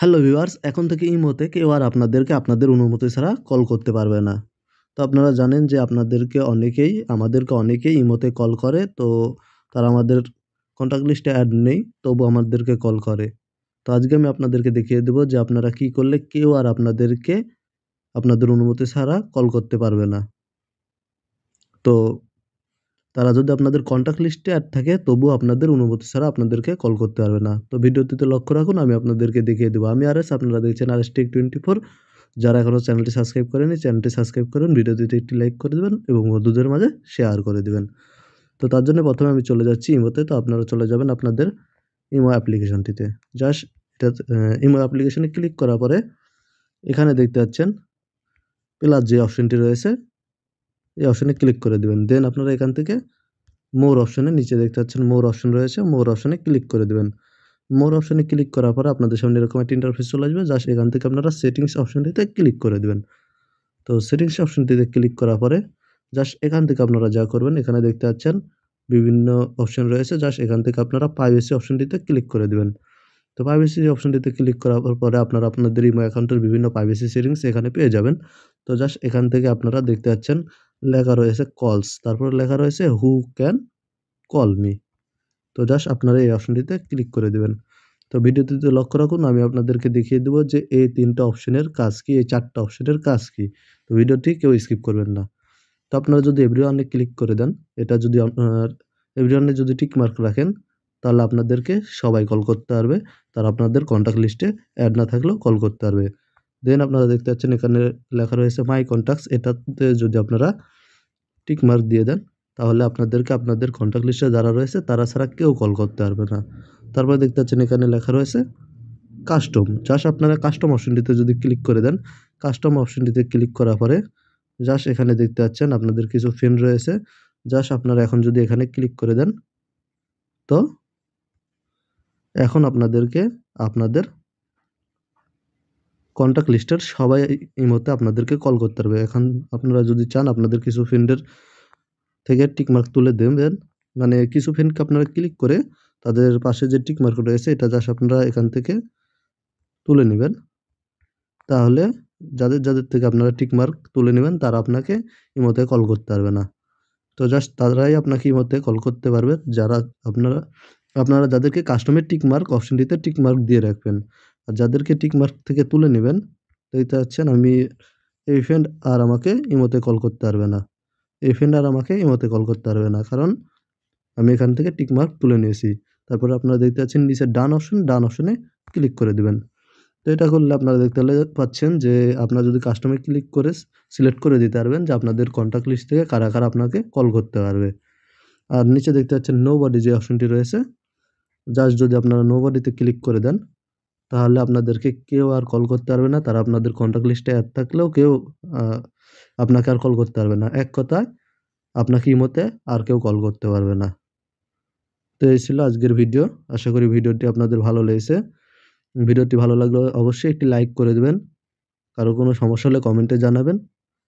hello viewers এখন থেকে এই মতে কেউ আর আপনাদেরকে আপনাদের অনুমতি ছাড়া কল করতে পারবে না তো আপনারা জানেন যে আপনাদেরকে অনেকেই আমাদেরকে অনেকেই ইমোতে কল করে তো তারা আমাদের কন্ট্যাক্ট লিস্টে অ্যাড নেই তবু আমাদেরকে কল করে তো আজকে আমি আপনাদেরকে দেখিয়ে দেবো যে আপনারা কি করলে কেউ আর আপনাদেরকে আপনাদের অনুমতি ছাড়া কল করতে পারবে না তো তারা যদি আপনাদের কন্ট্যাক্ট লিস্টে অ্যাড থাকে তবুও আপনাদের অনুমতি ছাড়া আপনাদেরকে কল করতে পারবে না তো ভিডিওটিতে লক্ষ্য রাখুন আমি আপনাদেরকে দেখিয়ে দেবো আমি আর এস আপনারা দেখছেন R S tech twenty four যারা এখনও চ্যানেলটি সাবস্ক্রাইব করেনি চ্যানেলটি সাবস্ক্রাইব করুন ভিডিওটিতে একটি লাইক করে দেবেন এবং বন্ধুদের মাঝে শেয়ার করে দেবেন তো তার জন্য প্রথমে আমি চলে যাচ্ছি ইমোতে তো আপনারা চলে যাবেন আপনাদের ইমো অ্যাপ্লিকেশনটিতে জাস্ট এটা ইমো অ্যাপ্লিকেশনে ক্লিক করার পরে এখানে দেখতে পাচ্ছেন প্লাস যে অপশানটি রয়েছে এই অপশনে ক্লিক করে দেবেন দেন আপনারা এখান থেকে মোর অপশনে নিচে দেখতে পাচ্ছেন মোর অপশন রয়েছে মোর অপশনে ক্লিক করে দেবেন মোর অপশনে ক্লিক করার পরে আপনাদের সামনে এরকম একটা ইন্টারফেস চলে আসবে যা সেখান থেকে আপনারা সেটিংস অপশনটিতে ক্লিক করে দেবেন তো সেটিংস অপশনটিতে ক্লিক করার পরে জাস্ট এখান থেকে আপনারা যা করবেন এখানে দেখতে পাচ্ছেন বিভিন্ন অপশন রয়েছে জাস্ট এখান থেকে আপনারা প্রাইভেসি অপশনটিতে ক্লিক করে দেবেন তো প্রাইভেসি অপশনটিতে ক্লিক করার পরে আপনারা আপনাদের ইমো অ্যাকাউন্টের বিভিন্ন প্রাইভেসি সেটিংস এখানে পেয়ে যাবেন তো জাস্ট এখান থেকে আপনারা দেখতে পাচ্ছেন লেখা রয়েছে কলস তারপর লেখা রয়েছে হু ক্যান কল মি তো জাস্ট আপনারা এই অপশনটিতে ক্লিক করে দেবেন তো ভিডিওটিতে লক্ষ্য রাখুন আমি আপনাদেরকে দেখিয়ে দেবো যে এই তিনটা অপশনের কাজ কি এই চারটা অপশনের কাজ কি তো ভিডিওটি কেউ স্কিপ করবেন না তো আপনারা যদি এভরিওয়ানে ক্লিক করে দেন এটা যদি আপনার এভরিওয়ানে যদি টিক মার্ক রাখেন তাহলে আপনাদেরকে সবাই কল করতে পারবে তারা আপনাদের কন্ট্যাক্ট লিস্টে অ্যাড না থাকলেও কল করতে পারবে দেন আপনারা দেখতে পাচ্ছেন এখানে লেখা রয়েছে মাই কন্ট্যাক্টস এটাতে যদি আপনারা টিক মার্ক দিয়ে দেন তাহলে আপনাদেরকে আপনাদের কন্ট্যাক্ট লিস্টে যারা রয়েছে তারা ছাড়া কেউ কল করতে পারবে না তারপরে দেখতে পাচ্ছেন এখানে লেখা রয়েছে কাস্টম জাস্ট আপনারা কাস্টম অপশনটিতে যদি ক্লিক করে দেন কাস্টম অপশনটিতে ক্লিক করার পরে জাস্ট এখানে দেখতে পাচ্ছেন আপনাদের কিছু ফেন রয়েছে জাস্ট আপনারা এখন যদি এখানে ক্লিক করে দেন তো এখন আপনাদেরকে আপনাদের কন্ট্যাক্ট লিস্টের সবাই এই মুহূর্তে আপনাদেরকে কল করতে পারবে এখন আপনারা যদি চান আপনাদের কিছু ফ্রেন্ডের থেকে টিকমার্ক তুলে দেবেন মানে কিছু ফ্রেন্ডকে আপনারা ক্লিক করে তাদের পাশে যে টিকমার্ক রয়েছে এটা জাস্ট আপনারা এখান থেকে তুলে নেবেন তাহলে যাদের যাদের থেকে আপনারা টিকমার্ক তুলে নেবেন তারা আপনাকে মতে কল করতে পারবে না তো জাস্ট তারাই আপনাকে মতে কল করতে পারবে যারা আপনারা আপনারা যাদেরকে কাস্টমের টিকমার্ক অপশনটিতে টিকমার্ক দিয়ে রাখবেন আর যাদেরকে টিক মার্ক থেকে তুলে নেবেন দেখতে হচ্ছেন আমি এই ফ্রেন্ড আর আমাকে ইমোতে কল করতে পারবে না এই ফ্রেন্ড আর আমাকে ইমোতে কল করতে পারবে না কারণ আমি এখান থেকে টিক মার্ক তুলে নিয়েছি তারপরে আপনারা দেখতে পাচ্ছেন নিচে ডান অপশন ডান অপশনে ক্লিক করে দেবেন তো এটা করলে আপনারা দেখতে পাচ্ছেন যে আপনারা যদি কাস্টমে ক্লিক করে সিলেক্ট করে দিতে পারবেন যে আপনাদের কন্ট্যাক্ট লিস্ট থেকে কারা কারা আপনাকে কল করতে পারবে আর নিচে দেখতে পাচ্ছেন নো বডি যে অপশনটি রয়েছে জাস্ট যদি আপনারা নো বডিতে ক্লিক করে দেন তাহলে আপনাদেরকে কেউ আর কল করতে পারবে না তারা আপনাদের কন্ট্যাক্ট লিস্টে অ্যাড থাকলেও কেউ আপনাকে আর কল করতে পারবে না এক কথায় আপনাকে ইমোতে আর কেউ কল করতে পারবে না তো এই ছিল আজকের ভিডিও আশা করি ভিডিওটি আপনাদের ভালো লেগেছে ভিডিওটি ভালো লাগলে অবশ্যই একটি লাইক করে দেবেন কারো কোনো সমস্যা হলে কমেন্টে জানাবেন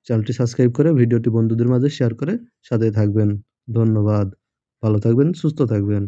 চ্যানেলটি সাবস্ক্রাইব করে ভিডিওটি বন্ধুদের মাঝে শেয়ার করে সাথে থাকবেন ধন্যবাদ ভালো থাকবেন সুস্থ থাকবেন